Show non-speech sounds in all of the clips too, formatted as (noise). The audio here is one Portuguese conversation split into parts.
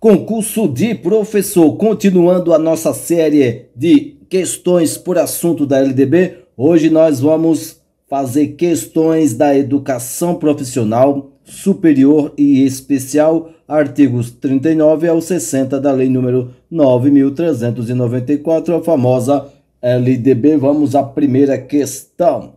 Concurso de professor. Continuando a nossa série de questões por assunto da LDB, hoje nós vamos fazer questões da educação profissional superior e especial, artigos 39 ao 60 da Lei número 9394, a famosa LDB. Vamos à primeira questão.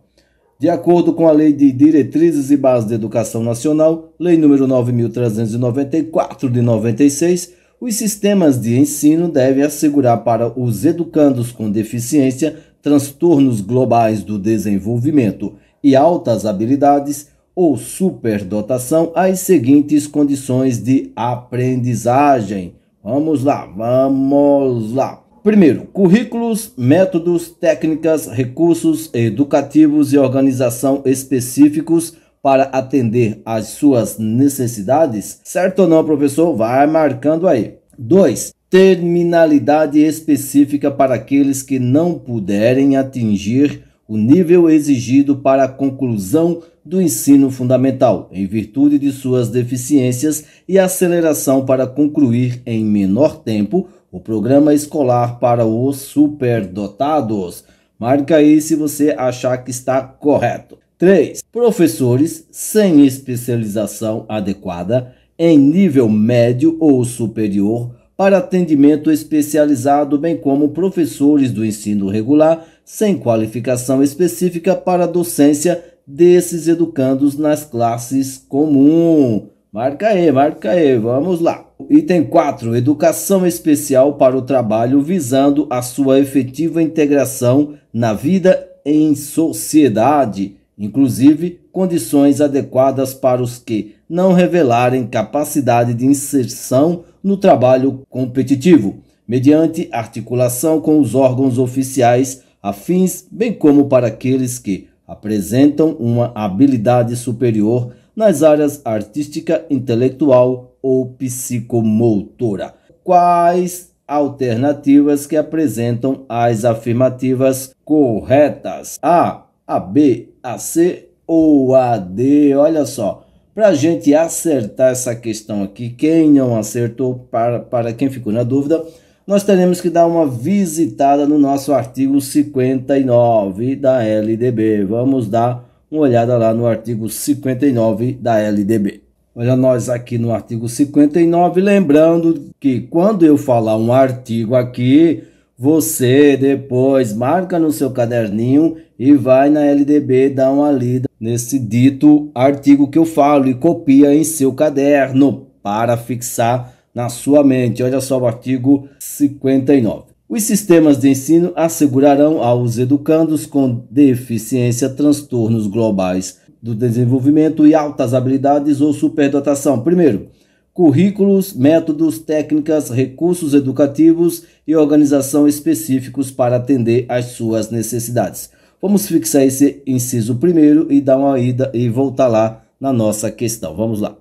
De acordo com a Lei de Diretrizes e Bases da Educação Nacional, Lei nº 9394 de 96, os sistemas de ensino devem assegurar para os educandos com deficiência transtornos globais do desenvolvimento e altas habilidades ou superdotação as seguintes condições de aprendizagem. Vamos lá, vamos lá. Primeiro, currículos, métodos, técnicas, recursos educativos e organização específicos para atender às suas necessidades? Certo ou não, professor? Vai marcando aí. Dois, Terminalidade específica para aqueles que não puderem atingir o nível exigido para a conclusão do ensino fundamental, em virtude de suas deficiências e aceleração para concluir em menor tempo o programa escolar para os superdotados. Marca aí se você achar que está correto. 3. Professores sem especialização adequada em nível médio ou superior para atendimento especializado, bem como professores do ensino regular sem qualificação específica para docência desses educandos nas classes comum. Marca aí, marca aí, vamos lá. Item 4. Educação especial para o trabalho visando a sua efetiva integração na vida em sociedade, inclusive condições adequadas para os que não revelarem capacidade de inserção no trabalho competitivo, mediante articulação com os órgãos oficiais afins, bem como para aqueles que apresentam uma habilidade superior nas áreas artística, intelectual, ou psicomotora. Quais alternativas que apresentam as afirmativas corretas? A, a B, a C ou a D? Olha só, para a gente acertar essa questão aqui, quem não acertou, para, para quem ficou na dúvida, nós teremos que dar uma visitada no nosso artigo 59 da LDB. Vamos dar uma olhada lá no artigo 59 da LDB. Olha nós aqui no artigo 59, lembrando que quando eu falar um artigo aqui, você depois marca no seu caderninho e vai na LDB dar uma lida nesse dito artigo que eu falo e copia em seu caderno para fixar na sua mente. Olha só o artigo 59. Os sistemas de ensino assegurarão aos educandos com deficiência transtornos globais do desenvolvimento e altas habilidades ou superdotação. Primeiro, currículos, métodos, técnicas, recursos educativos e organização específicos para atender às suas necessidades. Vamos fixar esse inciso primeiro e dar uma ida e voltar lá na nossa questão. Vamos lá.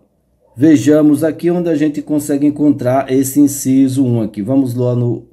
Vejamos aqui onde a gente consegue encontrar esse inciso 1 aqui. Vamos lá no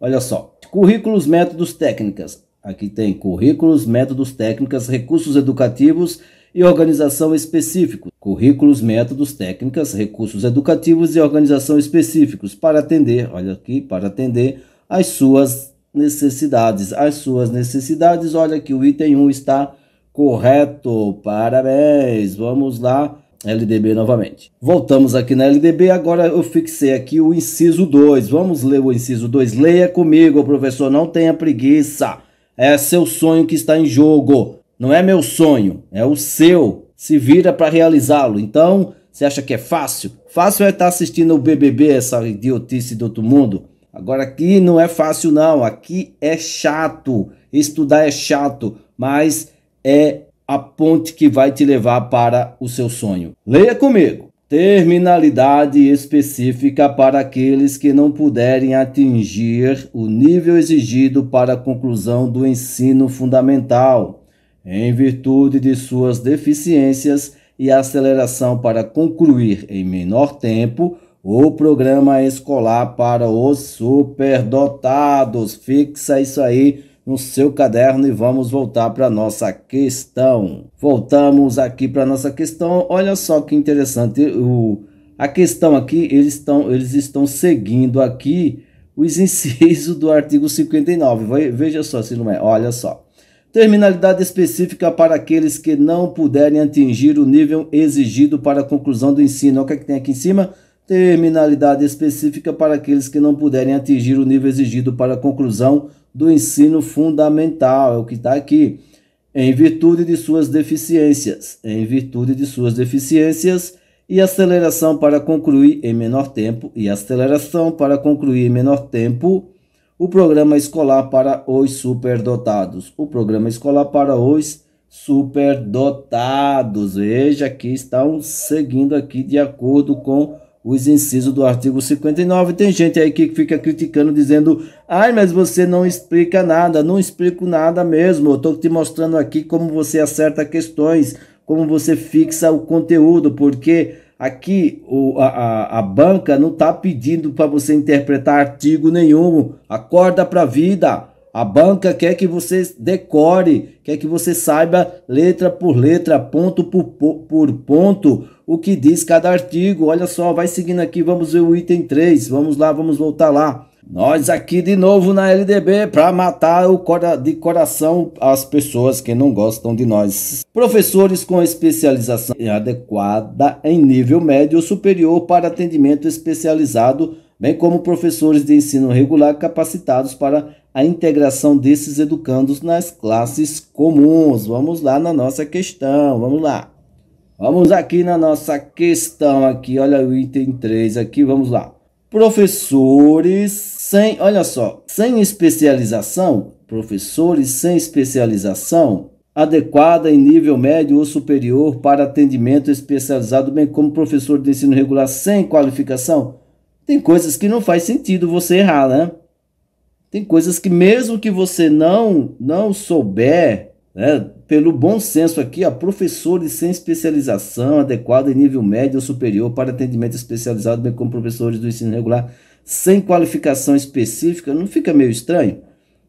Olha só. Currículos, métodos, técnicas. Aqui tem currículos, métodos, técnicas, recursos educativos e organização específicos, currículos, métodos, técnicas, recursos educativos e organização específicos para atender, olha aqui, para atender as suas necessidades. As suas necessidades, olha que o item 1 está correto. Parabéns. Vamos lá. LDB novamente. Voltamos aqui na LDB, agora eu fixei aqui o inciso 2. Vamos ler o inciso 2. Leia comigo, professor, não tenha preguiça. É seu sonho que está em jogo. Não é meu sonho, é o seu. Se vira para realizá-lo. Então, você acha que é fácil? Fácil é estar tá assistindo o BBB, essa idiotice do outro mundo. Agora aqui não é fácil não, aqui é chato. Estudar é chato, mas é a ponte que vai te levar para o seu sonho. Leia comigo. Terminalidade específica para aqueles que não puderem atingir o nível exigido para a conclusão do ensino fundamental em virtude de suas deficiências e aceleração para concluir em menor tempo o programa escolar para os superdotados. Fixa isso aí no seu caderno e vamos voltar para nossa questão. Voltamos aqui para nossa questão. Olha só que interessante o a questão aqui, eles estão eles estão seguindo aqui os (laughs) incisos do artigo 59. Veja só se não é. Olha só terminalidade específica para aqueles que não puderem atingir o nível exigido para a conclusão do ensino. Olha o que, é que tem aqui em cima? Terminalidade específica para aqueles que não puderem atingir o nível exigido para a conclusão do ensino fundamental. É o que está aqui. Em virtude de suas deficiências. Em virtude de suas deficiências. E aceleração para concluir em menor tempo. E aceleração para concluir em menor tempo o programa escolar para os superdotados. O programa escolar para os superdotados. Veja que estão seguindo aqui de acordo com os incisos do artigo 59. Tem gente aí que fica criticando, dizendo: ai, mas você não explica nada, não explico nada mesmo. Eu estou te mostrando aqui como você acerta questões, como você fixa o conteúdo, porque Aqui o, a, a banca não está pedindo para você interpretar artigo nenhum. Acorda para a vida. A banca quer que você decore, quer que você saiba letra por letra, ponto por, por ponto, o que diz cada artigo. Olha só, vai seguindo aqui, vamos ver o item 3. Vamos lá, vamos voltar lá. Nós aqui de novo na LDB para matar o cora de coração as pessoas que não gostam de nós. Professores com especialização adequada em nível médio ou superior para atendimento especializado, bem como professores de ensino regular capacitados para a integração desses educandos nas classes comuns. Vamos lá na nossa questão, vamos lá. Vamos aqui na nossa questão aqui, olha o item 3 aqui, vamos lá professores sem, olha só, sem especialização, professores sem especialização adequada em nível médio ou superior para atendimento especializado, bem como professor de ensino regular sem qualificação. Tem coisas que não faz sentido você errar, né? Tem coisas que mesmo que você não não souber né, pelo bom senso aqui, a professores sem especialização adequada em nível médio ou superior para atendimento especializado, bem como professores do ensino regular sem qualificação específica, não fica meio estranho?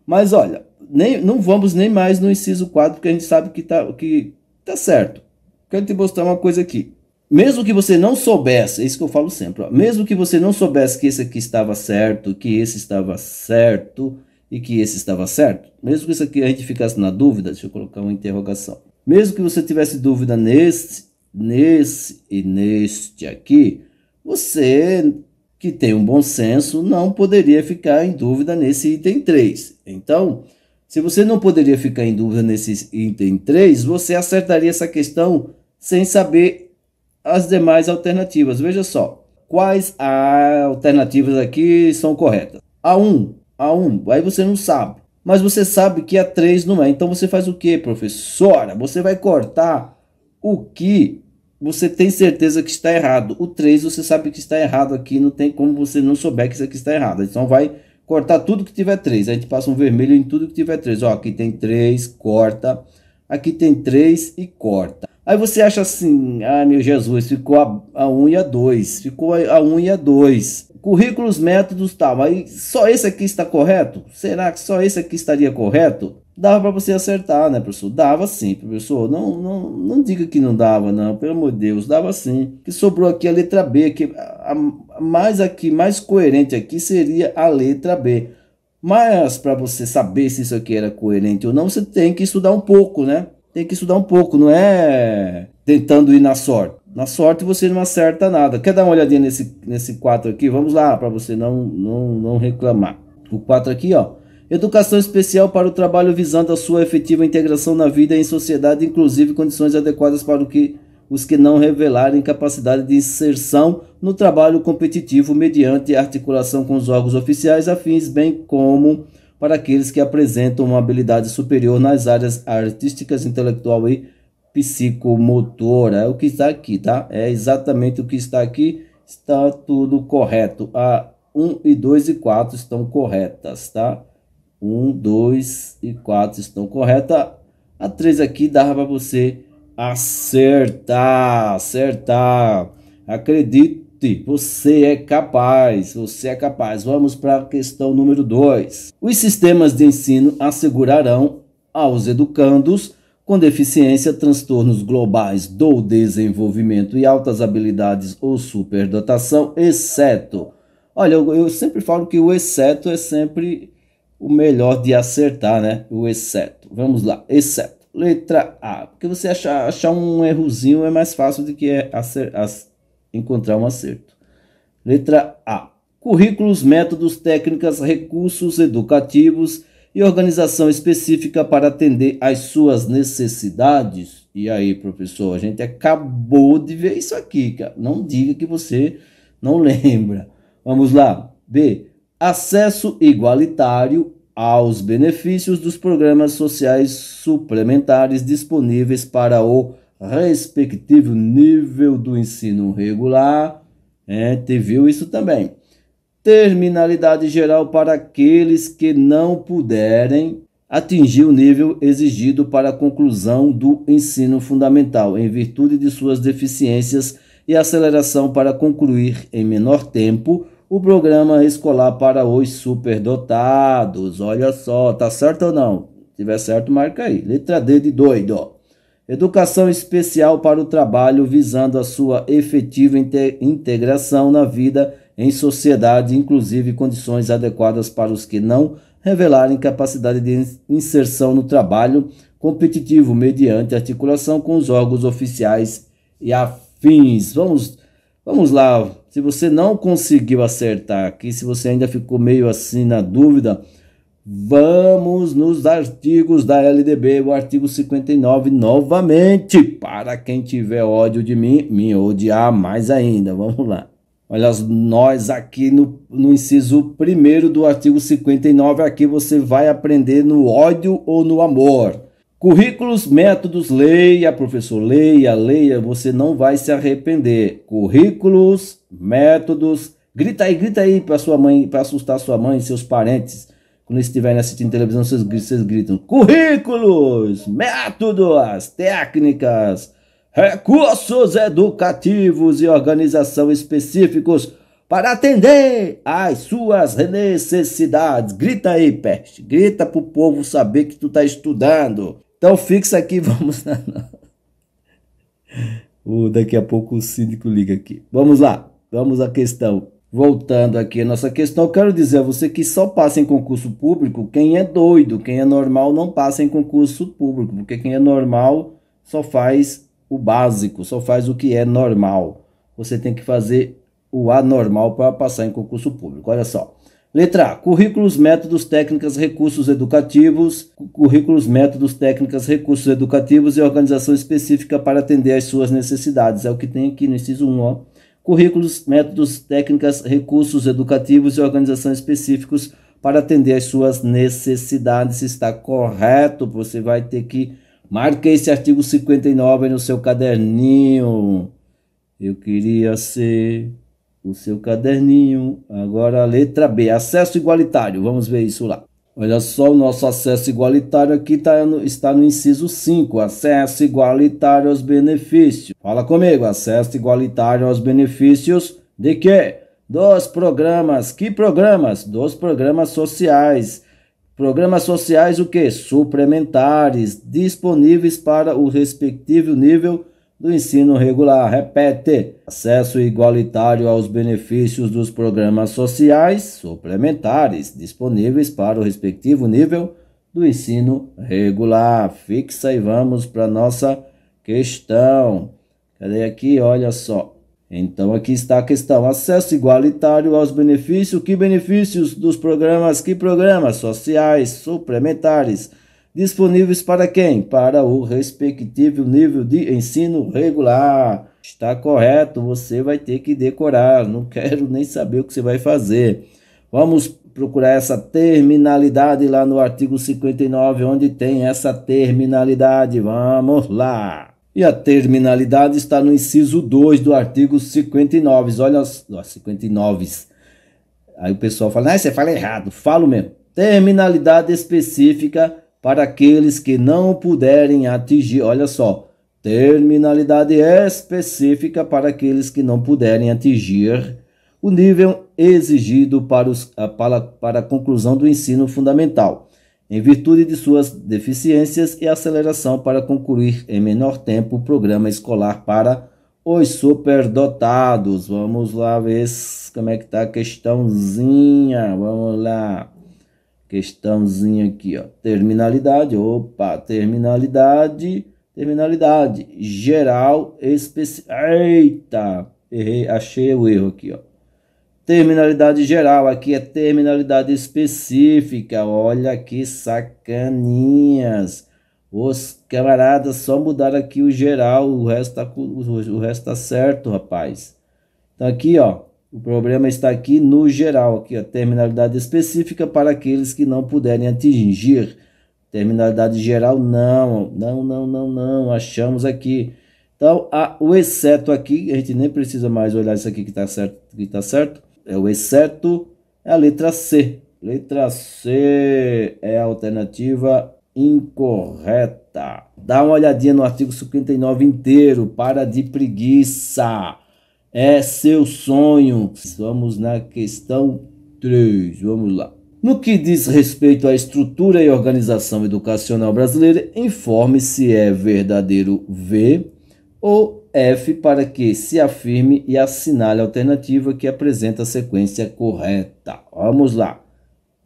Mas olha, nem, não vamos nem mais no inciso 4, porque a gente sabe que está que tá certo. Quero te mostrar uma coisa aqui. Mesmo que você não soubesse, é isso que eu falo sempre, ó, mesmo que você não soubesse que esse aqui estava certo, que esse estava certo, e que esse estava certo? Mesmo que isso aqui a gente ficasse na dúvida, deixa eu colocar uma interrogação. Mesmo que você tivesse dúvida nesse, nesse e neste aqui, você que tem um bom senso não poderia ficar em dúvida nesse item 3. Então, se você não poderia ficar em dúvida nesse item 3, você acertaria essa questão sem saber as demais alternativas. Veja só, quais alternativas aqui são corretas? A1, a 1. Aí você não sabe. Mas você sabe que a 3 não é. Então você faz o que, professora? Você vai cortar o que você tem certeza que está errado. O 3 você sabe que está errado aqui. Não tem como você não souber que isso aqui está errado. Então vai cortar tudo que tiver 3. A gente passa um vermelho em tudo que tiver 3. Ó, aqui tem 3, corta. Aqui tem 3 e corta. Aí você acha assim, ah meu Jesus, ficou a, 1 e a 2, ficou a, 1 e a 2. Currículos, métodos, tal, mas só esse aqui está correto? Será que só esse aqui estaria correto? Dava para você acertar, né, professor? Dava sim, professor. Não, não, não diga que não dava, não, pelo amor de Deus, dava sim. Que sobrou aqui a letra B, que a, a mais aqui, mais coerente aqui seria a letra B. Mas para você saber se isso aqui era coerente ou não, você tem que estudar um pouco, né? tem que estudar um pouco, não é tentando ir na sorte. Na sorte você não acerta nada. Quer dar uma olhadinha nesse, nesse 4 aqui? Vamos lá, para você não, não, não reclamar. O 4 aqui, ó. Educação especial para o trabalho visando a sua efetiva integração na vida e em sociedade, inclusive condições adequadas para o que, os que não revelarem capacidade de inserção no trabalho competitivo mediante articulação com os órgãos oficiais afins, bem como para aqueles que apresentam uma habilidade superior nas áreas artísticas, intelectual e psicomotora. É o que está aqui, tá? É exatamente o que está aqui. Está tudo correto. A 1 e 2 e 4 estão corretas, tá? 1, 2 e 4 estão corretas. A 3 aqui dava para você acertar, acertar. Acredito Tipo, você é capaz, você é capaz. Vamos para a questão número 2. Os sistemas de ensino assegurarão aos educandos com deficiência, transtornos globais do desenvolvimento e altas habilidades ou superdotação, exceto. Olha, eu, eu sempre falo que o exceto é sempre o melhor de acertar, né? O exceto. Vamos lá, exceto. Letra A. Porque você achar, achar um errozinho é mais fácil do que é acertar encontrar um acerto. Letra A. Currículos, métodos, técnicas, recursos educativos e organização específica para atender às suas necessidades. E aí, professor, a gente acabou de ver isso aqui, cara. Não diga que você não (laughs) lembra. Vamos lá. B. Acesso igualitário aos benefícios dos programas sociais suplementares disponíveis para o respectivo nível do ensino regular. É, te viu isso também. Terminalidade geral para aqueles que não puderem atingir o nível exigido para a conclusão do ensino fundamental, em virtude de suas deficiências e aceleração para concluir em menor tempo o programa escolar para os superdotados. Olha só, tá certo ou não? Se tiver certo, marca aí. Letra D de doido. Educação especial para o trabalho visando a sua efetiva integração na vida em sociedade, inclusive condições adequadas para os que não revelarem capacidade de inserção no trabalho competitivo mediante articulação com os órgãos oficiais e afins. Vamos, vamos lá. Se você não conseguiu acertar aqui, se você ainda ficou meio assim na dúvida, Vamos nos artigos da LDB, o artigo 59 novamente, para quem tiver ódio de mim, me odiar mais ainda. Vamos lá. Olha, nós aqui no, no inciso 1 do artigo 59, aqui você vai aprender no ódio ou no amor. Currículos, métodos, leia, professor, leia, leia, você não vai se arrepender. Currículos, métodos, grita aí, grita aí para sua mãe, para assustar sua mãe e seus parentes quando estiverem assistindo televisão, vocês gritam, vocês gritam currículos, métodos, técnicas, recursos educativos e organização específicos para atender às suas necessidades. Grita aí, peste. Grita para o povo saber que tu está estudando. Então fixa aqui, (laughs) vamos lá. daqui a pouco o síndico liga aqui. Vamos lá, vamos à questão voltando aqui à nossa questão, eu quero dizer a você que só passa em concurso público quem é doido, quem é normal não passa em concurso público, porque quem é normal só faz o básico, só faz o que é normal. Você tem que fazer o anormal para passar em concurso público. Olha só. Letra A. Currículos, métodos, técnicas, recursos educativos. Currículos, métodos, técnicas, recursos educativos e organização específica para atender às suas necessidades. É o que tem aqui no inciso 1, ó currículos, métodos, técnicas, recursos educativos e organização específicos para atender às suas necessidades. Está correto, você vai ter que marcar esse artigo 59 no seu caderninho. Eu queria ser o seu caderninho. Agora letra B, acesso igualitário. Vamos ver isso lá. Olha só, o nosso acesso igualitário aqui tá no, está no inciso 5, acesso igualitário aos benefícios. Fala comigo, acesso igualitário aos benefícios de quê? Dos programas. Que programas? Dos programas sociais. Programas sociais o que? Suplementares, disponíveis para o respectivo nível do ensino regular. Repete: acesso igualitário aos benefícios dos programas sociais suplementares disponíveis para o respectivo nível do ensino regular. Fixa e vamos para nossa questão. Cadê aqui? Olha só. Então aqui está a questão: acesso igualitário aos benefícios. Que benefícios dos programas? Que programas sociais suplementares? disponíveis para quem? Para o respectivo nível de ensino regular. Está correto, você vai ter que decorar, não (laughs) quero nem saber o que você vai fazer. Vamos procurar essa terminalidade lá no artigo 59, onde tem essa terminalidade. Vamos lá. E a terminalidade está no inciso 2 do artigo 59. Olha, ó, 59. Aí o pessoal fala, ah, você fala errado. Falo mesmo. Terminalidade específica para aqueles que não puderem atingir, olha só, terminalidade específica para aqueles que não puderem atingir o nível exigido para, os, ah, para, para a conclusão do ensino fundamental, em virtude de suas deficiências e aceleração para concluir em menor tempo o programa escolar para os superdotados. Vamos lá ver como é que está a questãozinha. Vamos lá questãozinha aqui, ó. Terminalidade, opa, terminalidade, terminalidade, geral específica Eita, errei, achei o erro aqui, ó. Terminalidade geral, aqui é terminalidade específica. Olha que sacaninhas. Os camaradas só mudaram aqui o geral, o resto tá, o resto tá certo, rapaz. Então aqui, ó, o problema está aqui no geral, aqui a terminalidade específica para aqueles que não puderem atingir. Terminalidade geral, não, não, não, não, não, achamos aqui. Então, a, o exceto aqui, a gente nem precisa mais olhar isso aqui que está certo, que tá certo. É o exceto, é a letra C. Letra C é a alternativa incorreta. Dá uma olhadinha no artigo 59 inteiro, para de preguiça é seu sonho. Vamos na questão 3, vamos lá. No que diz respeito à estrutura e organização educacional brasileira, informe se é verdadeiro V ou F para que se afirme e assinale a alternativa que apresenta a sequência correta. Vamos lá.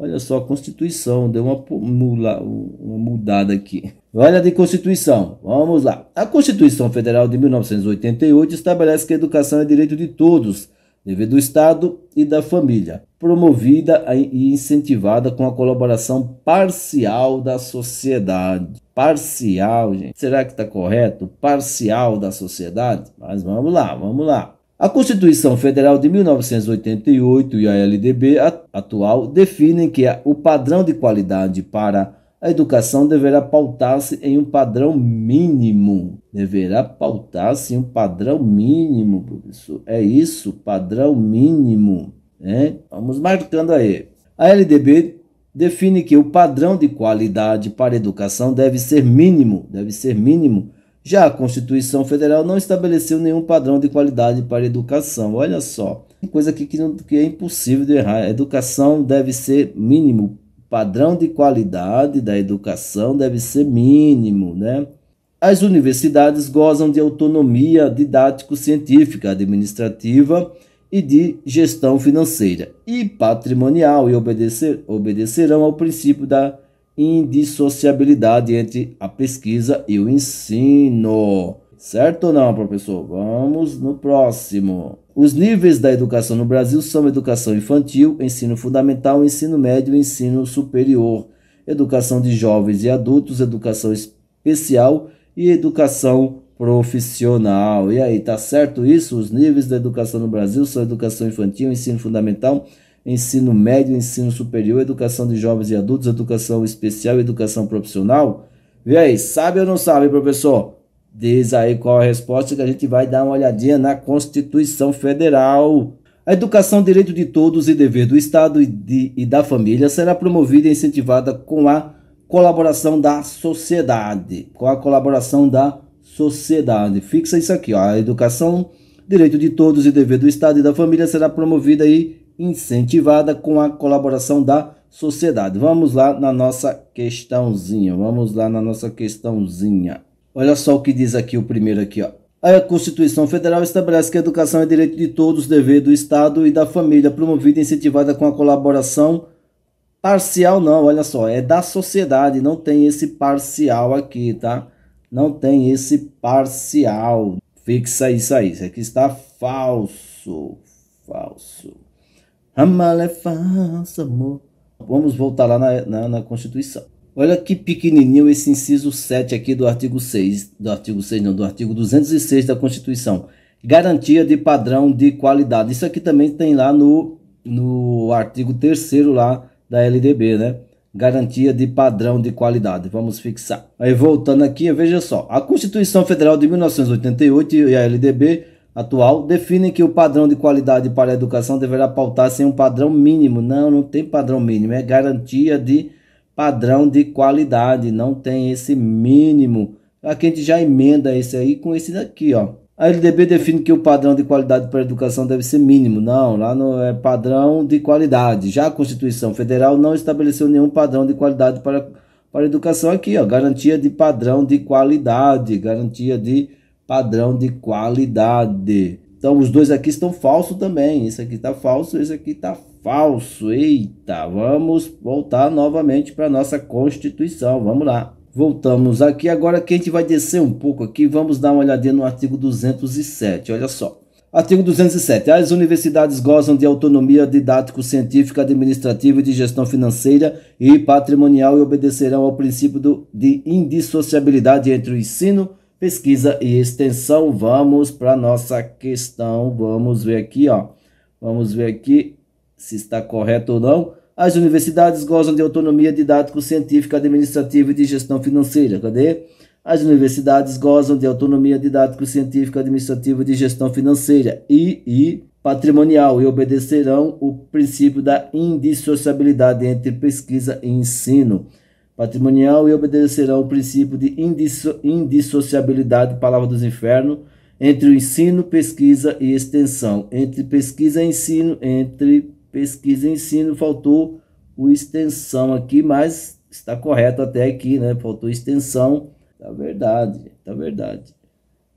Olha só, a Constituição deu uma, mula, uma mudada aqui. Olha de Constituição, vamos lá. A Constituição Federal de 1988 estabelece que a educação é direito de todos, dever do Estado e da família, promovida e incentivada com a colaboração parcial da sociedade. Parcial, gente. Será que está correto? Parcial da sociedade? Mas vamos lá, vamos lá. A Constituição Federal de 1988 e a LDB atual definem que o padrão de qualidade para a educação deverá pautar-se em um padrão mínimo. Deverá pautar-se em um padrão mínimo, professor. É isso, padrão mínimo. Hein? Né? Vamos marcando aí. A LDB define que o padrão de qualidade para a educação deve ser mínimo, deve ser mínimo já a Constituição Federal não estabeleceu nenhum padrão de qualidade para a educação. Olha só, coisa que, que, não, que é impossível de errar. A educação deve ser mínimo. Padrão de qualidade da educação deve ser mínimo, né? As universidades gozam de autonomia didático-científica, administrativa e de gestão financeira e patrimonial e obedecer, obedecerão ao princípio da indissociabilidade entre a pesquisa e o ensino. Certo ou não, professor? Vamos no próximo. Os níveis da educação no Brasil são educação infantil, ensino fundamental, ensino médio e ensino superior, educação de jovens e adultos, educação especial e educação profissional. E aí, tá certo isso? Os níveis da educação no Brasil são educação infantil, ensino fundamental, ensino médio, ensino superior, educação de jovens e adultos, educação especial, educação profissional. Vê aí, sabe ou não sabe, professor? Diz aí qual a resposta que a gente vai dar uma olhadinha na Constituição Federal. A educação, direito de todos e dever do Estado e, de, e da família será promovida e incentivada com a colaboração da sociedade. Com a colaboração da sociedade. Fixa isso aqui, ó. A educação, direito de todos e dever do Estado e da família será promovida e incentivada com a colaboração da sociedade. Vamos lá na nossa questãozinha. Vamos lá na nossa questãozinha. Olha só o que diz aqui o primeiro aqui, ó. A Constituição Federal estabelece que a educação é direito de todos, dever do Estado e da família, promovida e incentivada com a colaboração parcial não, olha só, é da sociedade, não tem esse parcial aqui, tá? Não tem esse parcial. Fixa isso aí, isso aqui está falso. Falso. Amalefaz, amor. Vamos voltar lá na, na, na, Constituição. Olha que pequenininho esse inciso 7 aqui do artigo 6, do artigo 6 não, do artigo 206 da Constituição. Garantia de padrão de qualidade. Isso aqui também tem lá no, no artigo 3 lá da LDB, né? Garantia de padrão de qualidade. Vamos fixar. Aí voltando aqui, veja só. A Constituição Federal de 1988 e a LDB atual definem que o padrão de qualidade para a educação deverá pautar-se em um padrão mínimo. Não, não tem padrão mínimo, é garantia de padrão de qualidade, não tem esse mínimo. Aqui a gente já emenda esse aí com esse daqui, ó. A LDB define que o padrão de qualidade para a educação deve ser mínimo. Não, lá não é padrão de qualidade. Já a Constituição Federal não estabeleceu nenhum padrão de qualidade para, para a educação aqui, ó. Garantia de padrão de qualidade, garantia de padrão de qualidade. Então os dois aqui estão falsos também. Esse aqui está falso, esse aqui está falso. Eita, vamos voltar novamente para nossa Constituição. Vamos lá. Voltamos aqui agora que a gente vai descer um pouco aqui, vamos dar uma olhadinha no artigo 207. Olha só. Artigo 207. As universidades gozam de autonomia didático-científica, administrativa e de gestão financeira e patrimonial e obedecerão ao princípio do, de indissociabilidade entre o ensino pesquisa e extensão. Vamos para nossa questão. Vamos ver aqui, ó. Vamos ver aqui se está correto ou não. As universidades gozam de autonomia didático-científica, administrativa e de gestão financeira. Cadê? As universidades gozam de autonomia didático-científica, administrativa e de gestão financeira e, e patrimonial e obedecerão o princípio da indissociabilidade entre pesquisa e ensino patrimonial e obedecerão ao princípio de indisso indissociabilidade, palavra dos infernos, entre o ensino, pesquisa e extensão. Entre pesquisa e ensino, entre pesquisa e ensino, faltou o extensão aqui, mas está correto até aqui, né? Faltou extensão. Tá verdade, tá verdade.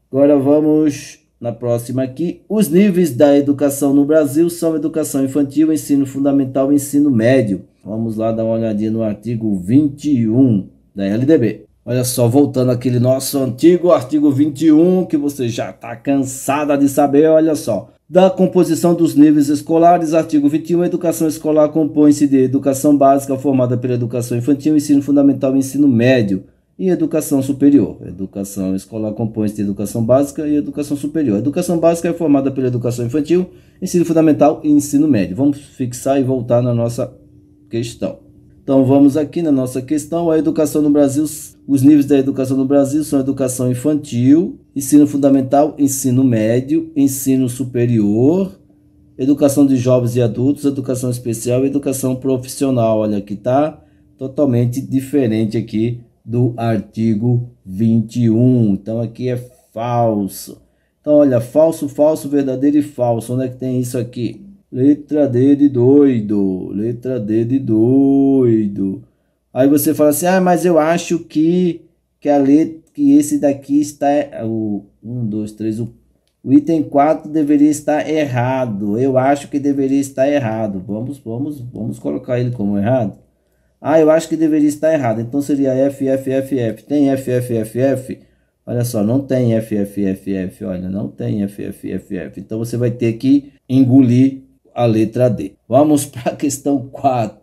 Agora vamos na próxima aqui. Os níveis da educação no Brasil são educação infantil, ensino fundamental e ensino médio. Vamos lá dar uma olhadinha no artigo 21 da LDB. Olha só, voltando aquele nosso antigo artigo 21, que você já está cansada de saber, olha só. Da composição dos níveis escolares, artigo 21, a educação escolar compõe-se de educação básica formada pela educação infantil, ensino fundamental e ensino médio, e educação superior. Educação escolar compõe-se de educação básica e educação superior. educação básica é formada pela educação infantil, ensino fundamental e ensino médio. Vamos fixar e voltar na nossa questão. Então vamos aqui na nossa questão, a educação no Brasil, os níveis da educação no Brasil são educação infantil, ensino fundamental, ensino médio, ensino superior, educação de jovens e adultos, educação especial e educação profissional. Olha que tá totalmente diferente aqui do artigo 21. Então aqui é falso. Então olha, falso, falso, verdadeiro e falso. Onde é que tem isso aqui? Letra D de doido. Letra D de doido. Aí você fala assim: ah, mas eu acho que, que a letra que esse daqui está o 1 2 3 o, item 4 deveria estar errado. Eu acho que deveria estar errado. Vamos vamos vamos colocar ele como errado. Ah, eu acho que deveria estar errado. Então seria F F F F. Tem F F F F? Olha só, não tem F F F F. Olha, não tem F F F F. Então você vai ter que engolir a letra D. Vamos para a questão 4.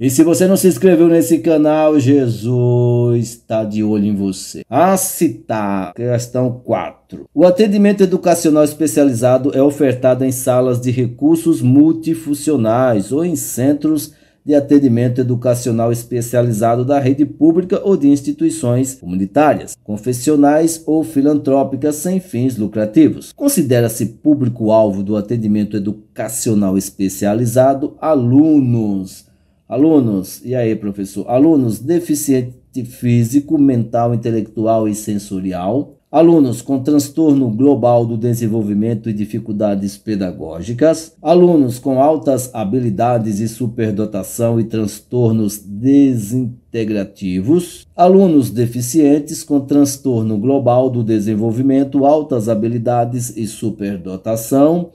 E se você não se inscreveu nesse canal, Jesus está de olho em você. A ah, citar, tá. questão 4. O atendimento educacional especializado é ofertado em salas de recursos multifuncionais ou em centros de atendimento educacional especializado da rede pública ou de instituições comunitárias, confessionais ou filantrópicas sem fins lucrativos. Considera-se público-alvo do atendimento educacional especializado alunos. Alunos, e aí, professor? Alunos deficientes físico, mental, intelectual e sensorial, alunos com transtorno global do desenvolvimento e dificuldades pedagógicas, alunos com altas habilidades e superdotação e transtornos desintegrativos, alunos deficientes com transtorno global do desenvolvimento, altas habilidades e superdotação,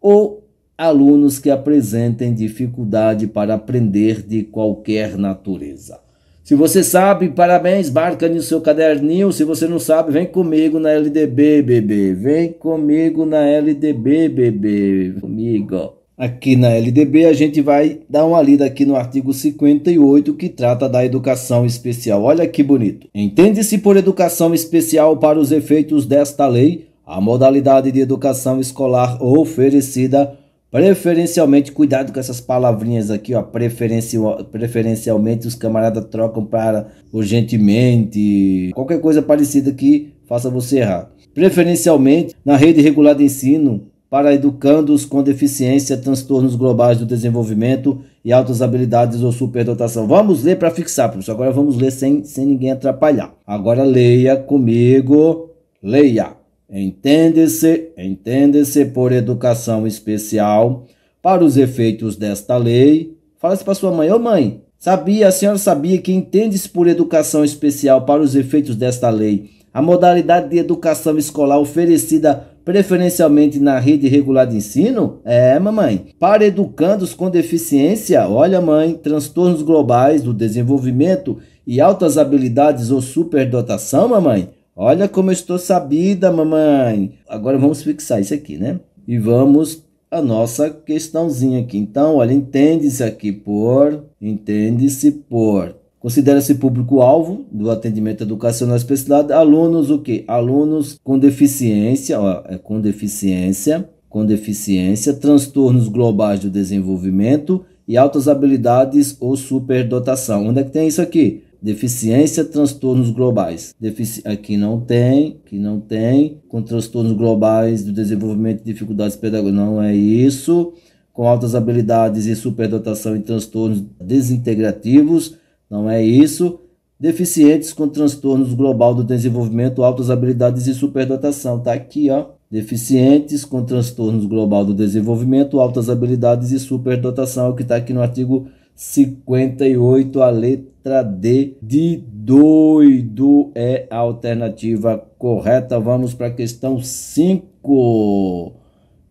ou alunos que apresentem dificuldade para aprender de qualquer natureza. Se você sabe, parabéns, marca no seu caderninho. Se você não sabe, vem comigo na LDB, bebê. Vem comigo na LDB, bebê. Comigo. Aqui na LDB a gente vai dar uma lida aqui no artigo 58 que trata da educação especial. Olha que bonito. Entende-se por educação especial para os efeitos desta lei a modalidade de educação escolar oferecida Preferencialmente, cuidado com essas palavrinhas aqui, ó. Preferencial, preferencialmente, os camaradas trocam para urgentemente. Qualquer coisa parecida aqui, faça você errar. Preferencialmente, na rede regular de ensino, para educandos com deficiência, transtornos globais do desenvolvimento e altas habilidades ou superdotação. Vamos ler para fixar, professor. Agora vamos ler sem, sem ninguém atrapalhar. Agora leia comigo. Leia. Entende-se, entende-se por educação especial para os efeitos desta lei. Fala-se para sua mãe, ô oh, mãe, sabia, a senhora sabia que entende-se por educação especial para os efeitos desta lei a modalidade de educação escolar oferecida preferencialmente na rede regular de ensino? É, mamãe. Para educandos com deficiência, olha, mãe, transtornos globais do desenvolvimento e altas habilidades ou superdotação, mamãe? Olha como eu estou sabida, mamãe. Agora vamos fixar isso aqui, né? E vamos a nossa questãozinha aqui. Então, olha, entende-se aqui por, entende-se por. Considera-se público-alvo do atendimento educacional especializado alunos o quê? Alunos com deficiência, ó, é com deficiência, com deficiência, transtornos globais do desenvolvimento e altas habilidades ou superdotação. Onde é que tem isso aqui? Deficiência, transtornos globais. Defici aqui não tem, que não tem. Com transtornos globais do desenvolvimento e dificuldades pedagógicas, não é isso. Com altas habilidades e superdotação e transtornos desintegrativos, não é isso. Deficientes com transtornos global do desenvolvimento, altas habilidades e superdotação. Tá aqui, ó. Deficientes com transtornos global do desenvolvimento, altas habilidades e superdotação, é o que está aqui no artigo 58, a letra D de doido é a alternativa correta. Vamos para a questão 5.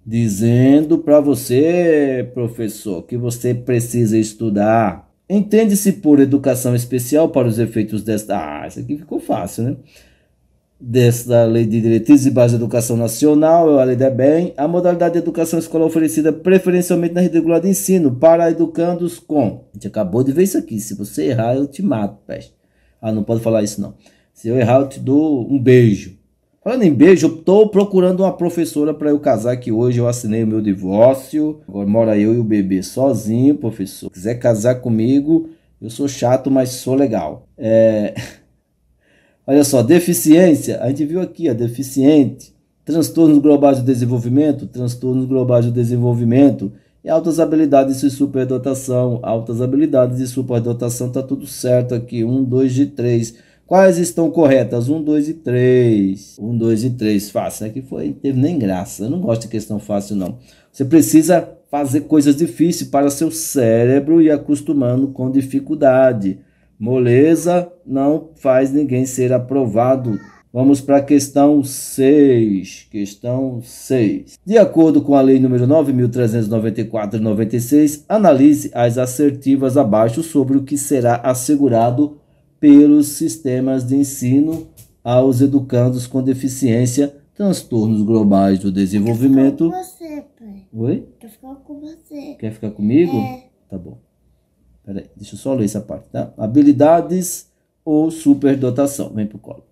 Dizendo para você, professor, que você precisa estudar. Entende-se por educação especial para os efeitos desta. Ah, isso aqui ficou fácil, né? desta Lei de Diretrizes e Base da Educação Nacional, é a Lei da BEM, a modalidade de educação escolar oferecida preferencialmente na rede regular de ensino para educandos com. A gente acabou de ver isso aqui. Se você errar, eu te mato, peste. Ah, não pode falar isso não. Se eu errar, eu te dou um beijo. Falando em beijo, eu tô procurando uma professora para eu casar, que hoje eu assinei o meu divórcio. Agora mora eu e o bebê sozinho, professor. Se quiser casar comigo, eu sou chato, mas sou legal. É. (laughs) Olha só, deficiência, a gente viu aqui, ó, deficiente, transtornos globais de desenvolvimento, transtornos globais de desenvolvimento, e altas habilidades e superdotação, altas habilidades e superdotação, tá tudo certo aqui, 1, 2 e 3. Quais estão corretas? 1, 2 e 3. 1, 2 e 3, fácil, aqui né? foi, teve nem graça, eu não gosto de questão fácil não. Você precisa fazer coisas difíceis para seu cérebro e acostumando com dificuldade. Moleza não faz ninguém ser aprovado. Vamos para a questão 6. Questão 6. De acordo com a Lei número 9.394 de 96, analise as assertivas abaixo sobre o que será assegurado pelos sistemas de ensino aos educandos com deficiência, transtornos globais do desenvolvimento. Quer ficar com você, pai. Oi? Quer ficar com você. Quer ficar comigo? É. Tá bom. Peraí, deixa eu só ler essa parte, tá? Habilidades ou superdotação. Vem pro colo.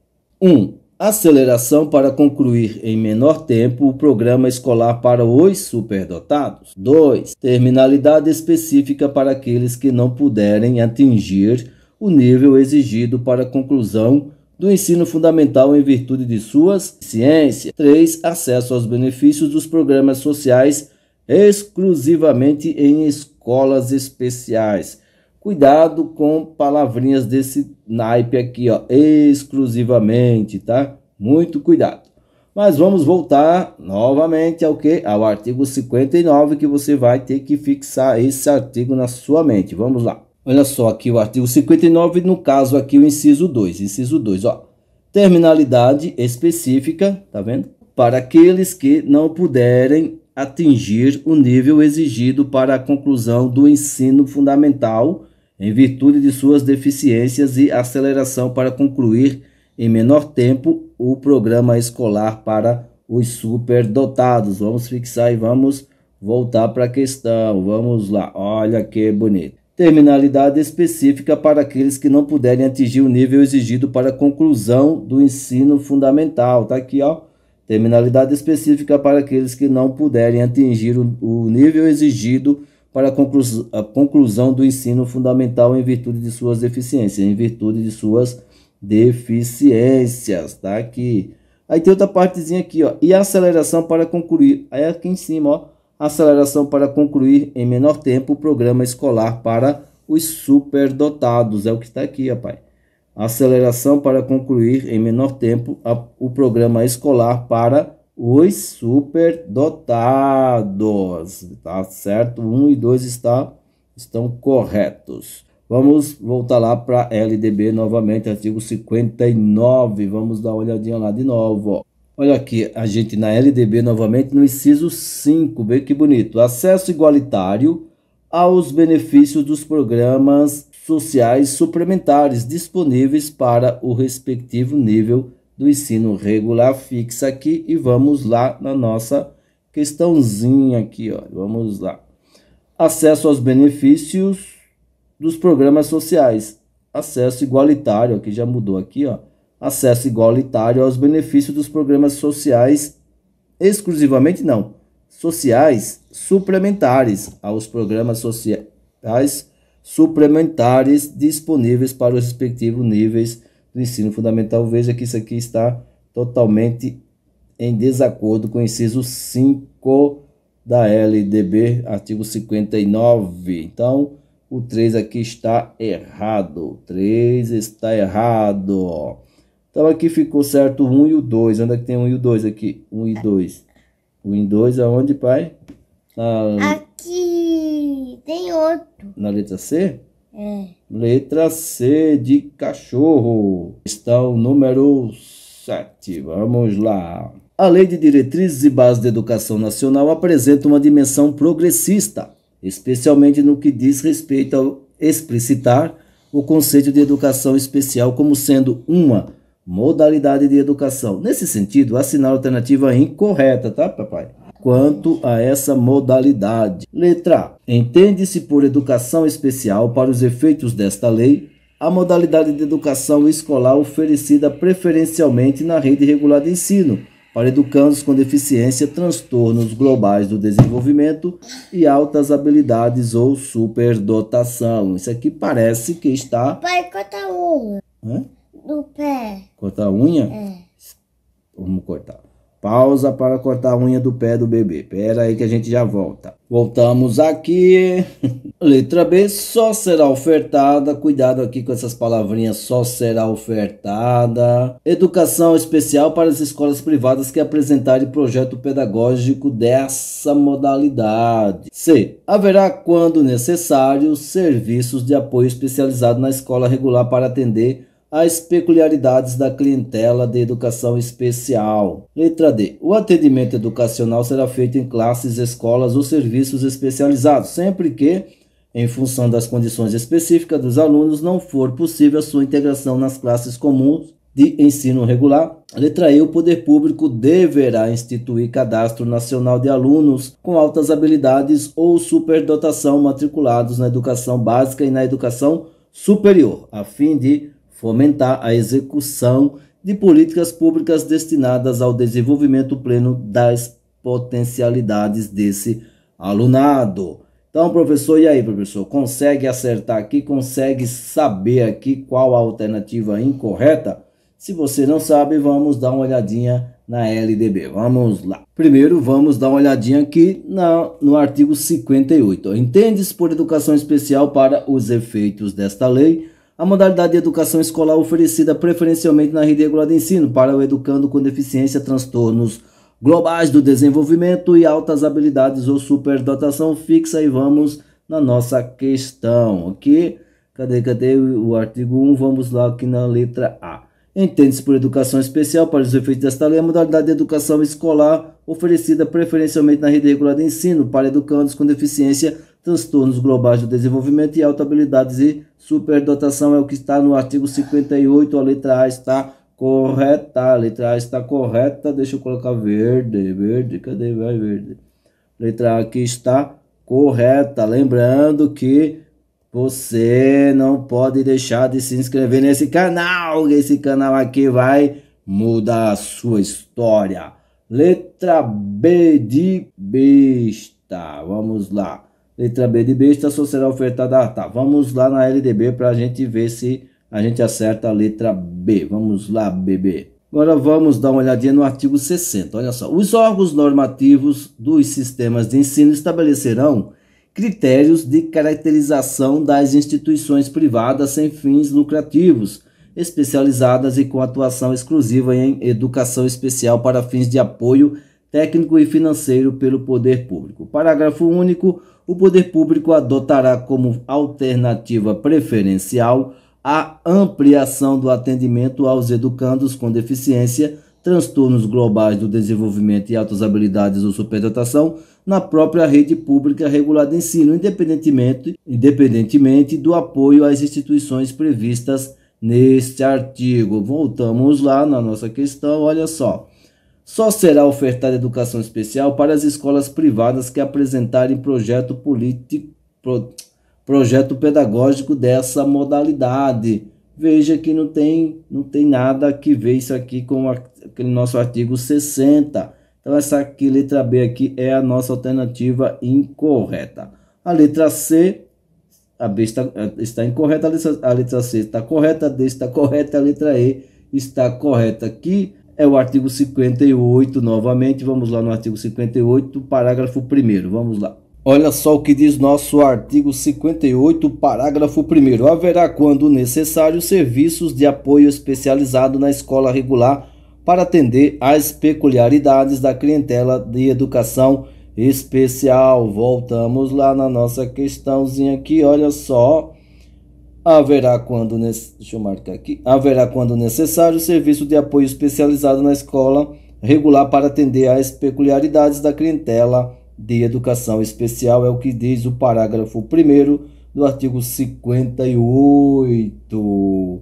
1. Um, aceleração para concluir em menor tempo o programa escolar para os superdotados. 2. Terminalidade específica para aqueles que não puderem atingir o nível exigido para conclusão do ensino fundamental em virtude de suas ciências. 3. Acesso aos benefícios dos programas sociais exclusivamente em escolas especiais. Cuidado com palavrinhas desse naipe aqui, ó, exclusivamente, tá? Muito cuidado. Mas vamos voltar novamente ao que? Ao artigo 59 que você vai ter que fixar esse artigo na sua mente. Vamos lá. Olha só aqui o artigo 59, no caso aqui o inciso 2, inciso 2, ó. Terminalidade específica, tá vendo? Para aqueles que não puderem atingir o nível exigido para a conclusão do ensino fundamental em virtude de suas deficiências e aceleração para concluir em menor tempo o programa escolar para os superdotados. Vamos fixar e vamos voltar para a questão. Vamos lá, olha que bonito. Terminalidade específica para aqueles que não puderem atingir o nível exigido para a conclusão do ensino fundamental. Tá aqui, ó. Terminalidade específica para aqueles que não puderem atingir o nível exigido para a conclusão do ensino fundamental em virtude de suas deficiências, em virtude de suas deficiências, tá aqui. Aí tem outra partezinha aqui, ó, e aceleração para concluir, aí aqui em cima, ó, aceleração para concluir em menor tempo o programa escolar para os superdotados, é o que está aqui, rapaz. Aceleração para concluir em menor tempo a, o programa escolar para os superdotados, tá certo? 1 um e 2 está, estão corretos. Vamos voltar lá para LDB novamente, artigo 59. Vamos dar uma olhadinha lá de novo. Olha aqui, a gente na LDB novamente no inciso 5, veja que bonito. Acesso igualitário aos benefícios dos programas sociais suplementares disponíveis para o respectivo nível do ensino regular fixa aqui e vamos lá na nossa questãozinha aqui, ó. Vamos lá. Acesso aos benefícios dos programas sociais. Acesso igualitário, aqui já mudou aqui, ó. Acesso igualitário aos benefícios dos programas sociais exclusivamente não, sociais suplementares aos programas sociais suplementares disponíveis para os respectivos níveis do ensino fundamental, veja que isso aqui está totalmente em desacordo com o inciso 5 da LDB, artigo 59. Então, o 3 aqui está errado. 3 está errado. Então, aqui ficou certo o 1 e o 2. Onde é que tem 1 e o 2 aqui? 1 e 2. 1 e 2 aonde, pai? Na... Aqui tem outro. Na letra C? Letra C de cachorro. Questão número 7. Vamos lá. A Lei de Diretrizes e Bases da Educação Nacional apresenta uma dimensão progressista, especialmente no que diz respeito ao explicitar o conceito de educação especial como sendo uma modalidade de educação. Nesse sentido, assinala a alternativa incorreta, tá, papai? quanto a essa modalidade. Letra A. Entende-se por educação especial, para os efeitos desta lei, a modalidade de educação escolar oferecida preferencialmente na rede regular de ensino, para educandos com deficiência, transtornos globais do desenvolvimento e altas habilidades ou superdotação. Isso aqui parece que está. Pai, corta a unha. Hã? Do pé. Corta a unha? É. Vamos cortar. Pausa para cortar a unha do pé do bebê. Pera aí que a gente já volta. Voltamos aqui. (laughs) Letra B, só será ofertada. Cuidado aqui com essas palavrinhas. Só será ofertada. Educação especial para as escolas privadas que apresentarem projeto pedagógico dessa modalidade. C. Haverá, quando necessário, serviços de apoio especializado na escola regular para atender as peculiaridades da clientela de educação especial. Letra D. O atendimento educacional será feito em classes, escolas ou serviços especializados, sempre que, em função das condições específicas dos alunos, não for possível a sua integração nas classes comuns de ensino regular. Letra E. O poder público deverá instituir cadastro nacional de alunos com altas habilidades ou superdotação matriculados na educação básica e na educação superior, a fim de fomentar a execução de políticas públicas destinadas ao desenvolvimento pleno das potencialidades desse alunado. Então, professor, e aí, professor? Consegue acertar aqui? Consegue saber aqui qual a alternativa incorreta? Se você não sabe, vamos dar uma olhadinha na LDB. Vamos lá. Primeiro, vamos dar uma olhadinha aqui na, no artigo 58. Entendes por educação especial para os efeitos desta lei a modalidade de educação escolar oferecida preferencialmente na rede regular de ensino para o educando com deficiência, transtornos globais do desenvolvimento e altas habilidades ou superdotação fixa. E vamos na nossa questão aqui. Cadê, cadê o artigo 1? Vamos lá aqui na letra A. Entende-se por educação especial para os efeitos desta lei a modalidade de educação escolar oferecida preferencialmente na rede regular de ensino para educandos com deficiência transtornos globais do desenvolvimento e alta habilidades e superdotação é o que está no artigo 58, a letra A está correta, a letra A está correta, deixa eu colocar verde, verde, cadê, vai verde, letra A aqui está correta, lembrando que você não pode deixar de se inscrever nesse canal, esse canal aqui vai mudar a sua história. Letra B de besta, vamos lá. Letra B de besta, só será ofertada. Ah, tá. Vamos lá na LDB para a gente ver se a gente acerta a letra B. Vamos lá, BB. Agora vamos dar uma olhadinha no artigo 60. Olha só. Os órgãos normativos dos sistemas de ensino estabelecerão critérios de caracterização das instituições privadas sem fins lucrativos, especializadas e com atuação exclusiva em educação especial para fins de apoio técnico e financeiro pelo poder público. Parágrafo único. O poder público adotará como alternativa preferencial a ampliação do atendimento aos educandos com deficiência, transtornos globais do desenvolvimento e altas habilidades ou superdotação na própria rede pública regulada de ensino, independentemente, independentemente do apoio às instituições previstas neste artigo. Voltamos lá na nossa questão, olha só. Só será ofertada educação especial para as escolas privadas que apresentarem projeto político, pro, projeto pedagógico dessa modalidade. Veja que não tem, não tem nada que ver isso aqui com aquele nosso artigo 60. Então essa aqui, letra B aqui é a nossa alternativa incorreta. A letra C, a B está, está incorreta, a letra, a letra C está correta, a D está correta, a letra E está correta aqui é o artigo 58, novamente, vamos lá no artigo 58, parágrafo 1 vamos lá. Olha só o que diz nosso artigo 58, parágrafo 1 Haverá, quando necessário, serviços de apoio especializado na escola regular para atender às peculiaridades da clientela de educação especial. Voltamos lá na nossa questãozinha aqui, olha só. Haverá quando, deixa eu marcar aqui, haverá quando necessário serviço de apoio especializado na escola regular para atender às peculiaridades da clientela de educação especial, é o que diz o parágrafo 1 do artigo 58.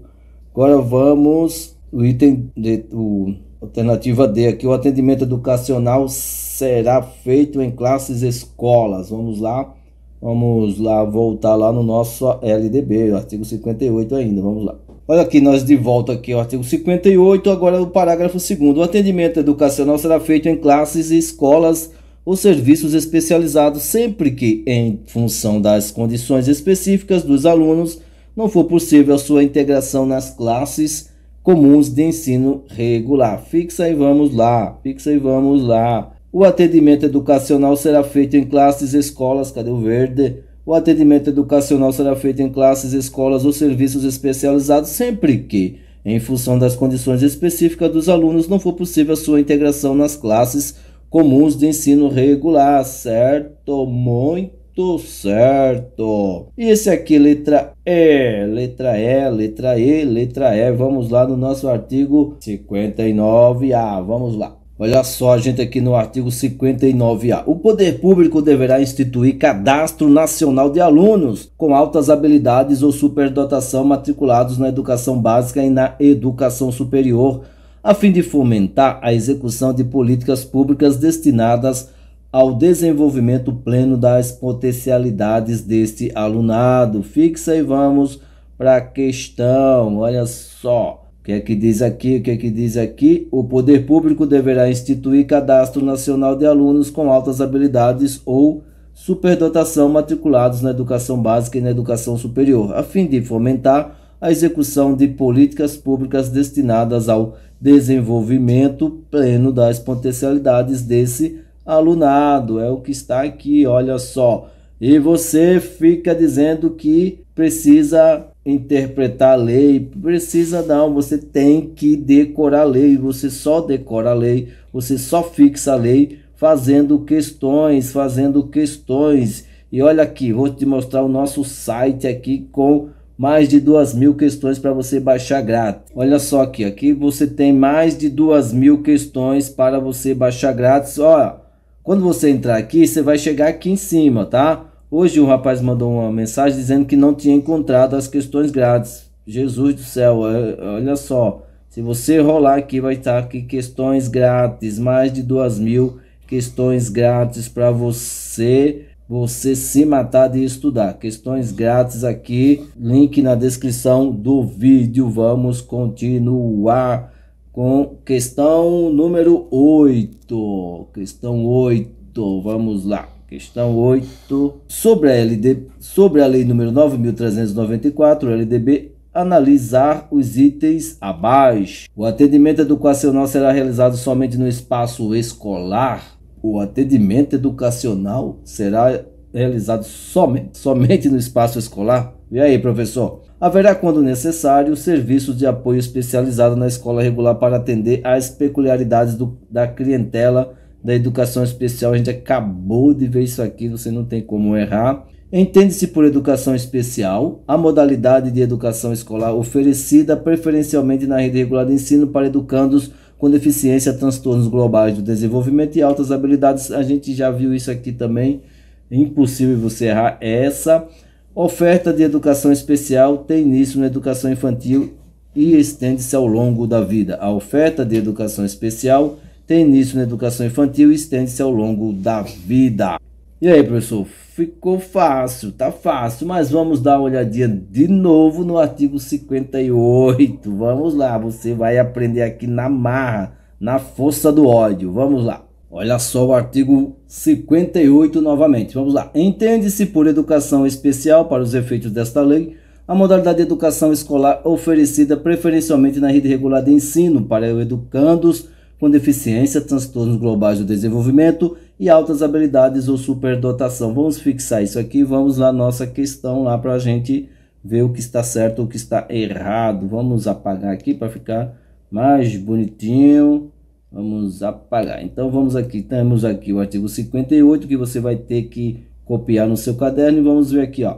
Agora vamos o item de, o, alternativa D aqui, o atendimento educacional será feito em classes escolas. Vamos lá. Vamos lá, voltar lá no nosso LDB, artigo 58 ainda, vamos lá. Olha aqui, nós de volta aqui ao artigo 58, agora o parágrafo 2 O atendimento educacional será feito em classes e escolas ou serviços especializados, sempre que, em função das condições específicas dos alunos, não for possível a sua integração nas classes comuns de ensino regular. Fixa e vamos lá, fixa e vamos lá. O atendimento educacional será feito em classes escolas, cadê o verde? O atendimento educacional será feito em classes escolas ou serviços especializados sempre que, em função das condições específicas dos alunos, não for possível a sua integração nas classes comuns de ensino regular, certo? Muito certo. E esse aqui, letra E, letra E, letra E, letra E. Vamos lá no nosso artigo 59A. Vamos lá. Olha só, a gente aqui no artigo 59A. O poder público deverá instituir cadastro nacional de alunos com altas habilidades ou superdotação matriculados na educação básica e na educação superior, a fim de fomentar a execução de políticas públicas destinadas ao desenvolvimento pleno das potencialidades deste alunado. Fixa e vamos para a questão. Olha só que é que diz aqui? O que é que diz aqui? O poder público deverá instituir cadastro nacional de alunos com altas habilidades ou superdotação matriculados na educação básica e na educação superior, a fim de fomentar a execução de políticas públicas destinadas ao desenvolvimento pleno das potencialidades desse alunado. É o que está aqui, olha só. E você fica dizendo que precisa interpretar a lei, precisa não, você tem que decorar a lei, você só decora a lei, você só fixa a lei fazendo questões, fazendo questões. E olha aqui, vou te mostrar o nosso site aqui com mais de duas mil questões para você baixar grátis. Olha só aqui, aqui você tem mais de duas mil questões para você baixar grátis. Olha, quando você entrar aqui, você vai chegar aqui em cima, tá? Hoje um rapaz mandou uma mensagem dizendo que não tinha encontrado as questões grátis. Jesus do céu, é, olha só. Se você rolar aqui, vai estar aqui questões grátis, mais de duas mil questões grátis para você você se matar de estudar. Questões grátis aqui, link na descrição do vídeo. Vamos continuar com questão número 8. Questão 8, vamos lá. Questão 8. Sobre a, LD, sobre a Lei número 9.394, LDB, analisar os itens abaixo. O atendimento educacional será realizado somente no espaço escolar. O atendimento educacional será realizado somente, somente no espaço escolar. E aí, professor? Haverá, quando necessário, serviços de apoio especializado na escola regular para atender às peculiaridades do, da clientela da educação especial, a gente acabou de ver isso aqui, você não tem como errar. Entende-se por educação especial a modalidade de educação escolar oferecida preferencialmente na rede regular de ensino para educandos com deficiência, transtornos globais do desenvolvimento e altas habilidades. A gente já viu isso aqui também. impossível você errar essa. Oferta de educação especial tem início na educação infantil e estende-se ao longo da vida. A oferta de educação especial tem início na educação infantil e estende-se ao longo da vida. E aí, professor, ficou fácil, tá fácil, mas vamos dar uma olhadinha de novo no artigo 58. Vamos lá, você vai aprender aqui na marra, na força do ódio. Vamos lá. Olha só o artigo 58 novamente. Vamos lá. Entende-se por educação especial para os efeitos desta lei a modalidade de educação escolar oferecida preferencialmente na rede regular de ensino para educandos com deficiência, transtornos globais do desenvolvimento e altas habilidades ou superdotação. Vamos fixar isso aqui, vamos lá nossa questão lá para a gente ver o que está certo ou o que está errado. Vamos apagar aqui para ficar mais bonitinho. Vamos apagar. Então vamos aqui, temos aqui o artigo 58 que você vai ter que copiar no seu caderno e vamos ver aqui, ó.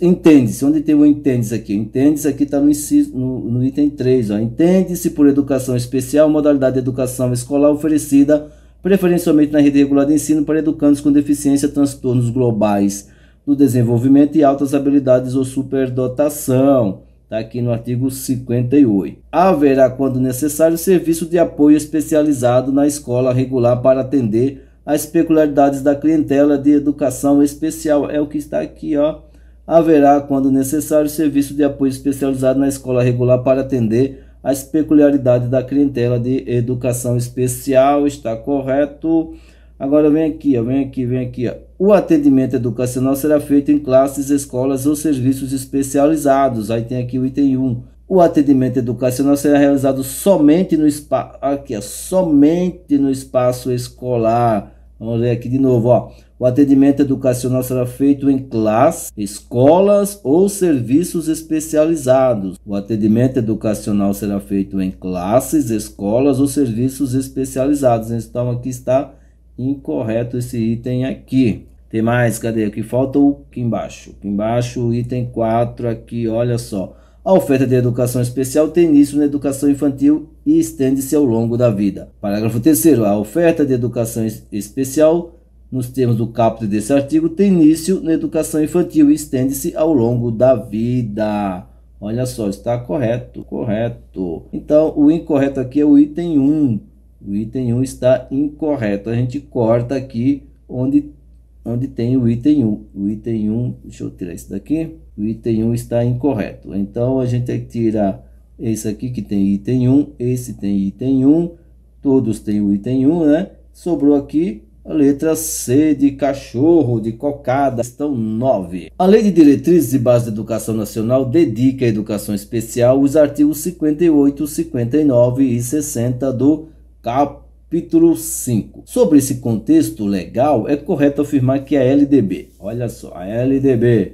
Entende-se, onde tem o entende-se aqui? Entende-se aqui está no, no, no, item 3. Entende-se por educação especial, modalidade de educação escolar oferecida preferencialmente na rede regular de ensino para educandos com deficiência, transtornos globais do desenvolvimento e altas habilidades ou superdotação. Está aqui no artigo 58. Haverá, quando necessário, serviço de apoio especializado na escola regular para atender às peculiaridades da clientela de educação especial. É o que está aqui, ó haverá, quando necessário, serviço de apoio especializado na escola regular para atender às peculiaridades da clientela de educação especial. Está correto? Agora vem aqui, ó, vem aqui, vem aqui. Ó. O atendimento educacional será feito em classes, escolas ou serviços especializados. Aí tem aqui o item 1. O atendimento educacional será realizado somente no espaço aqui, ó, somente no espaço escolar. Vamos ler aqui de novo, ó. O atendimento educacional será feito em classes, escolas ou serviços especializados. O atendimento educacional será feito em classes, escolas ou serviços especializados. Então aqui está incorreto esse item aqui. Tem mais, cadê? Aqui falta o aqui embaixo. Aqui embaixo, item 4 aqui, olha só. A oferta de educação especial tem início na educação infantil e estende-se ao longo da vida. Parágrafo 3 A oferta de educação especial nos termos do caput desse artigo, tem início na educação infantil e estende-se ao longo da vida. Olha só, está correto, correto. Então, o incorreto aqui é o item 1. O item 1 está incorreto. A gente corta aqui onde, onde tem o item 1. O item 1, deixa eu tirar isso daqui. O item 1 está incorreto. Então, a gente tira esse aqui que tem item 1, esse tem item 1, todos têm o item 1, né? Sobrou aqui a letra C de cachorro, de cocada, estão 9. A Lei de Diretrizes e Bases da Educação Nacional dedica à educação especial os artigos 58, 59 e 60 do capítulo 5. Sobre esse contexto legal, é correto afirmar que a LDB, olha só, a LDB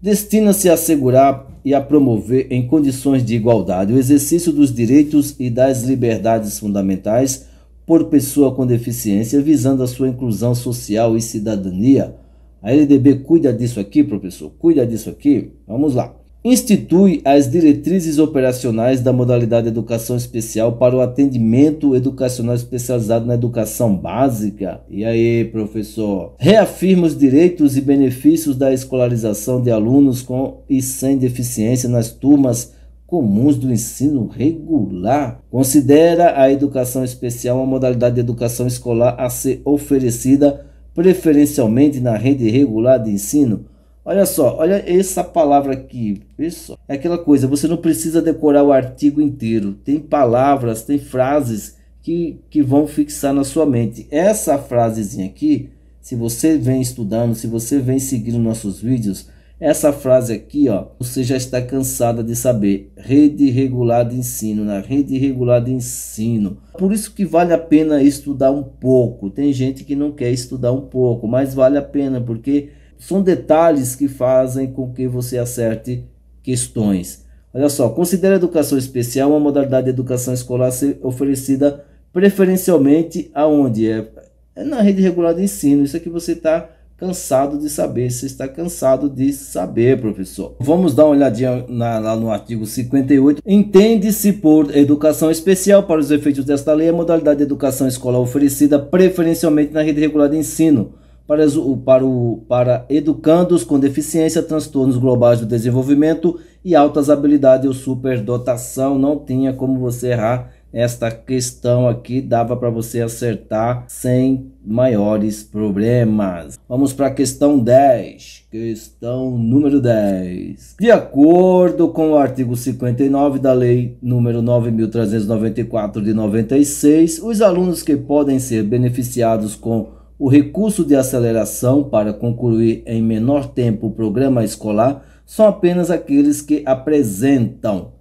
destina-se a assegurar e a promover em condições de igualdade o exercício dos direitos e das liberdades fundamentais por pessoa com deficiência, visando a sua inclusão social e cidadania. A LDB cuida disso aqui, professor, cuida disso aqui. Vamos lá. Institui as diretrizes operacionais da modalidade educação especial para o atendimento educacional especializado na educação básica. E aí, professor? Reafirma os direitos e benefícios da escolarização de alunos com e sem deficiência nas turmas comuns do ensino regular, considera a educação especial uma modalidade de educação escolar a ser oferecida preferencialmente na rede regular de ensino. Olha só, olha essa palavra aqui, pessoal. É aquela coisa, você não precisa decorar o artigo inteiro. Tem palavras, tem frases que, que vão fixar na sua mente. Essa frasezinha aqui, se você vem estudando, se você vem seguindo nossos vídeos, essa frase aqui, ó, você já está cansada de saber. Rede regular de ensino, na rede regular de ensino. Por isso que vale a pena estudar um pouco. Tem gente que não quer estudar um pouco, mas vale a pena porque são detalhes que fazem com que você acerte questões. Olha só, considera a educação especial uma modalidade de educação escolar oferecida preferencialmente aonde é, é na rede regular de ensino. Isso aqui você está cansado de saber. Você está cansado de saber, professor. Vamos dar uma olhadinha na, lá no artigo 58. Entende-se por educação especial, para os efeitos desta lei, a modalidade de educação escolar oferecida preferencialmente na rede regular de ensino. Para, para, o, para educandos com deficiência, transtornos globais do desenvolvimento e altas habilidades ou superdotação. Não tinha como você errar esta questão aqui dava para você acertar sem maiores problemas. Vamos para a questão 10. Questão número 10. De acordo com o artigo 59 da Lei número 9394 de 96, os alunos que podem ser beneficiados com o recurso de aceleração para concluir em menor tempo o programa escolar são apenas aqueles que apresentam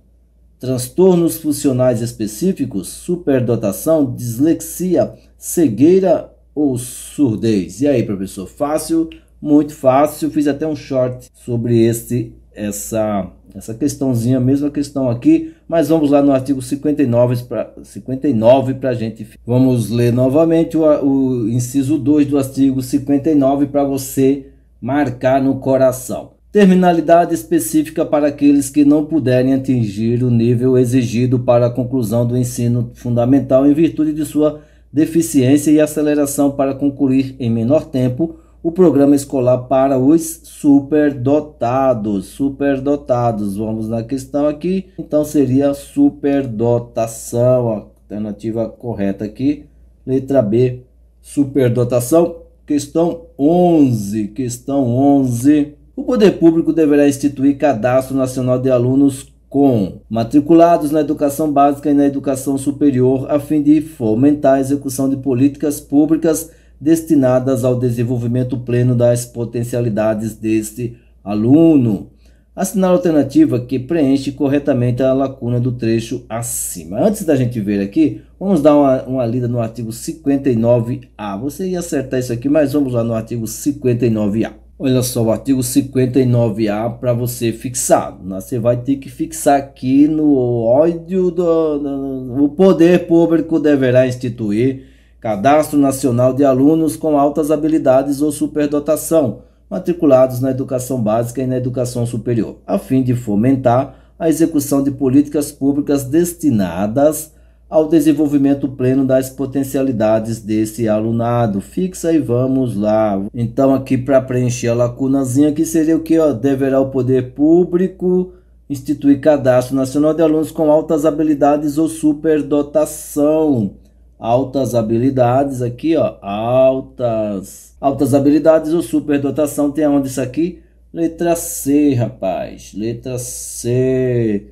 transtornos funcionais específicos, superdotação, dislexia, cegueira ou surdez. E aí, professor, fácil? Muito fácil. Fiz até um short sobre esse essa essa questãozinha, mesma questão aqui, mas vamos lá no artigo 59 para 59 para a gente. Vamos ler novamente o, o inciso 2 do artigo 59 para você marcar no coração. Terminalidade específica para aqueles que não puderem atingir o nível exigido para a conclusão do ensino fundamental em virtude de sua deficiência e aceleração para concluir em menor tempo o programa escolar para os superdotados. Superdotados, vamos na questão aqui. Então seria superdotação, a alternativa correta aqui. Letra B, superdotação. Questão 11, questão 11. O poder público deverá instituir cadastro nacional de alunos com matriculados na educação básica e na educação superior, a fim de fomentar a execução de políticas públicas destinadas ao desenvolvimento pleno das potencialidades deste aluno. Assinar a alternativa que preenche corretamente a lacuna do trecho acima. Antes da gente ver aqui, vamos dar uma, uma lida no artigo 59A. Você ia acertar isso aqui, mas vamos lá no artigo 59A. Olha só, o artigo 59A para você fixar. Né? Você vai ter que fixar aqui no ódio do, do. O poder público deverá instituir cadastro nacional de alunos com altas habilidades ou superdotação, matriculados na educação básica e na educação superior, a fim de fomentar a execução de políticas públicas destinadas ao desenvolvimento pleno das potencialidades desse alunado. Fixa e vamos lá. Então aqui para preencher a lacunazinha que seria o que ó, deverá o poder público instituir cadastro nacional de alunos com altas habilidades ou superdotação. Altas habilidades aqui, ó, altas. Altas habilidades ou superdotação tem aonde isso aqui? Letra C, rapaz. Letra C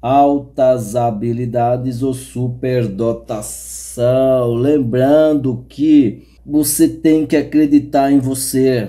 altas habilidades ou superdotação. Lembrando que você tem que acreditar em você.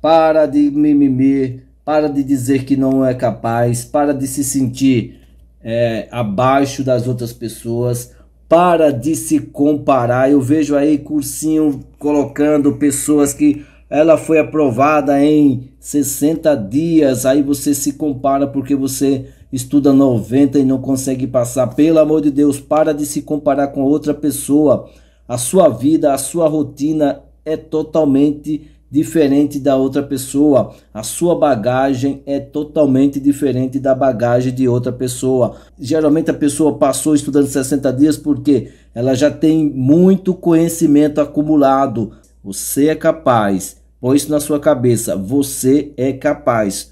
Para de mimimi, para de dizer que não é capaz, para de se sentir é, abaixo das outras pessoas, para de se comparar. Eu vejo aí cursinho colocando pessoas que ela foi aprovada em 60 dias, aí você se compara porque você estuda 90 e não consegue passar, pelo amor de Deus, para de se comparar com outra pessoa. A sua vida, a sua rotina é totalmente diferente da outra pessoa. A sua bagagem é totalmente diferente da bagagem de outra pessoa. Geralmente a pessoa passou estudando 60 dias porque ela já tem muito conhecimento acumulado. Você é capaz. Põe isso na sua cabeça. Você é capaz.